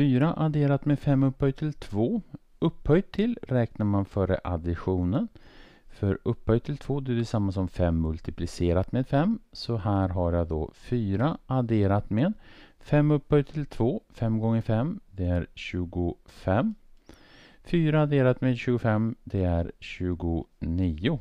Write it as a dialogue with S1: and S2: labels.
S1: 4 adderat med 5 upphöjt till 2. Upphöjt till räknar man före additionen. För upphöjt till 2 det är detsamma som 5 multiplicerat med 5. Så här har jag då 4 adderat med 5 upphöjt till 2. 5 gånger 5 det är 25. 4 adderat med 25 det är 29.